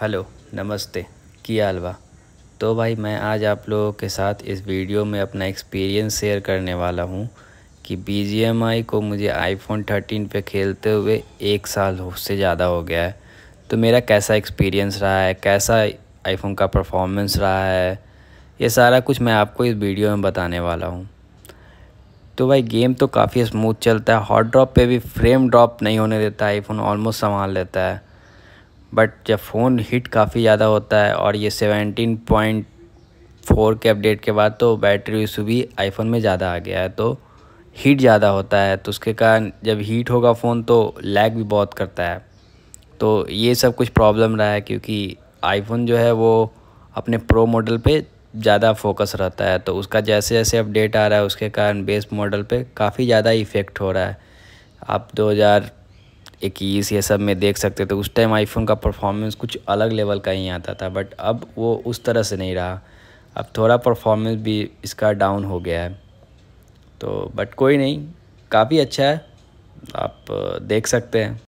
hello नमस्ते किया अलवा तो भाई मैं आज आप लोगों के साथ इस वीडियो में अपना एक्सपीरियंस शेयर करने वाला हूँ कि बी को मुझे आईफोन 13 पे खेलते हुए एक साल से ज़्यादा हो गया है तो मेरा कैसा एक्सपीरियंस रहा है कैसा आईफोन का परफॉर्मेंस रहा है ये सारा कुछ मैं आपको इस वीडियो में बताने वाला हूँ तो भाई गेम तो काफ़ी स्मूथ चलता है हॉट ड्रॉप पे भी फ्रेम ड्रॉप नहीं होने देता आईफोन ऑलमोस्ट संभाल लेता है बट जब फ़ोन हीट काफ़ी ज़्यादा होता है और ये सेवेंटीन पॉइंट फोर के अपडेट के बाद तो बैटरी इशू भी आईफोन में ज़्यादा आ गया है तो हीट ज़्यादा होता है तो उसके कारण जब हीट होगा फ़ोन तो लैग भी बहुत करता है तो ये सब कुछ प्रॉब्लम रहा है क्योंकि आईफोन जो है वो अपने प्रो मॉडल पे ज़्यादा फोकस रहता है तो उसका जैसे जैसे अपडेट आ रहा है उसके कारण बेस मॉडल पे काफ़ी ज़्यादा इफ़ेक्ट हो रहा है आप इक्कीस ये सब में देख सकते थे उस टाइम आईफोन का परफॉर्मेंस कुछ अलग लेवल का ही आता था बट अब वो उस तरह से नहीं रहा अब थोड़ा परफॉर्मेंस भी इसका डाउन हो गया है तो बट कोई नहीं काफ़ी अच्छा है आप देख सकते हैं